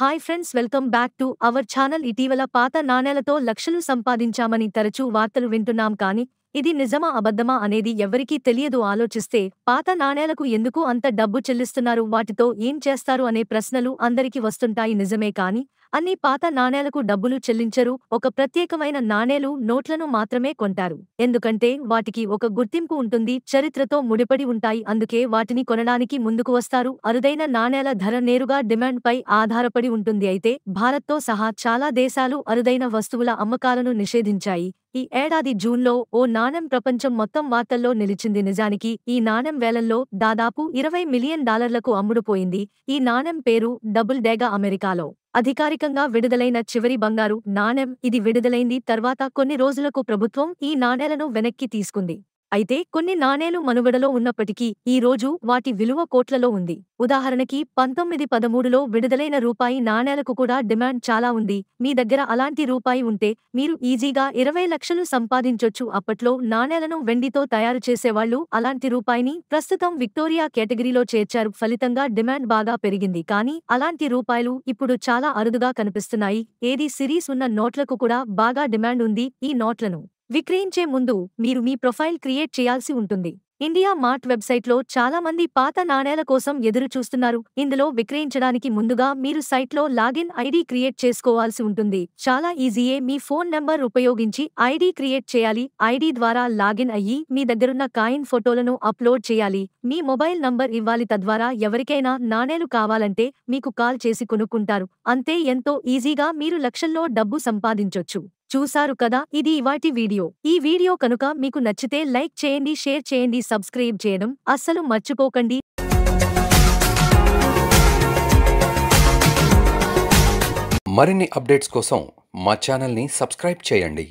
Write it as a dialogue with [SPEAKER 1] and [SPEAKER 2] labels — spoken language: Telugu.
[SPEAKER 1] hi friends welcome back to our channel ఇటీవల పాత నాణేలతో లక్షలు సంపాదించామని తరచూ వార్తలు వింటున్నాం కానీ ఇది నిజమా అబద్ధమా అనేది ఎవరికీ తెలియదు ఆలోచిస్తే పాత నాణేలకు ఎందుకు అంత డబ్బు చెల్లిస్తున్నారు వాటితో ఏం చేస్తారు అనే ప్రశ్నలు అందరికీ వస్తుంటాయి నిజమే కానీ అన్ని పాత నాణేలకు డబ్బులు చెల్లించరు ఒక ప్రత్యేకమైన నాణేలు నోట్లను మాత్రమే కొంటారు ఎందుకంటే వాటికి ఒక గుర్తింపు ఉంటుంది చరిత్రతో ముడిపడి ఉంటాయి అందుకే వాటిని కొనడానికి ముందుకు వస్తారు అరుదైన నాణేల ధర నేరుగా డిమాండ్ పై ఆధారపడి ఉంటుంది అయితే భారత్తో సహా చాలా దేశాలు అరుదైన వస్తువుల అమ్మకాలను నిషేధించాయి ఈ ఏడాది జూన్లో ఓ నాణెం ప్రపంచం మొత్తం వార్తల్లో నిలిచింది నిజానికి ఈ నాణెం వేలల్లో దాదాపు ఇరవై మిలియన్ డాలర్లకు అమ్ముడుపోయింది ఈ నాణెం పేరు డబుల్ డేగా అమెరికాలో అధికారికంగా విడుదలైన చివరి బంగారు నాణెం ఇది విడుదలైంది తర్వాత కొన్ని రోజులకు ప్రభుత్వం ఈ నాణేలను వెనక్కి తీసుకుంది అయితే కొన్ని నాణేలు మనుగడలో ఉన్నప్పటికీ ఈ రోజు వాటి విలువ కోట్లలో ఉంది ఉదాహరణకి పంతొమ్మిది పదమూడులో విడుదలైన రూపాయి నాణేలకు కూడా డిమాండ్ చాలా ఉంది మీ దగ్గర అలాంటి రూపాయి ఉంటే మీరు ఈజీగా ఇరవై లక్షలు సంపాదించొచ్చు అప్పట్లో నాణేలను వెండితో తయారు చేసేవాళ్లు అలాంటి రూపాయిని ప్రస్తుతం విక్టోరియా కేటగిరీలో చేర్చారు ఫలితంగా డిమాండ్ బాగా పెరిగింది కానీ అలాంటి రూపాయలు ఇప్పుడు చాలా అరుదుగా కనిపిస్తున్నాయి ఏది సిరీస్ ఉన్న నోట్లకు కూడా బాగా డిమాండ్ ఉంది ఈ నోట్లను విక్రయించే ముందు మీరు మీ ప్రొఫైల్ క్రియేట్ చేయాల్సి ఉంటుంది ఇండియా మార్ట్ వెబ్సైట్లో చాలా మంది పాత నాణేల కోసం ఎదురు చూస్తున్నారు ఇందులో విక్రయించడానికి ముందుగా మీరు సైట్లో లాగిన్ ఐడి క్రియేట్ చేసుకోవాల్సి ఉంటుంది చాలా ఈజీయే మీ ఫోన్ నంబర్ ఉపయోగించి ఐడి క్రియేట్ చేయాలి ఐడి ద్వారా లాగిన్ అయ్యి మీ దగ్గరున్న కాయిన్ ఫోటోలను అప్లోడ్ చేయాలి మీ మొబైల్ నంబర్ ఇవ్వాలి తద్వారా ఎవరికైనా నాణేలు కావాలంటే మీకు కాల్ చేసి కొనుక్కుంటారు అంతే ఎంతో ఈజీగా మీరు లక్షల్లో డబ్బు సంపాదించొచ్చు చూశారు కదా ఇది ఇవాటి వీడియో ఈ వీడియో కనుక మీకు నచ్చితే లైక్ చేయండి షేర్ చేయండి సబ్స్క్రైబ్ చేయడం అస్సలు మర్చిపోకండి మరిన్ని అప్డేట్స్ కోసం మా ఛానల్ని సబ్స్క్రైబ్ చేయండి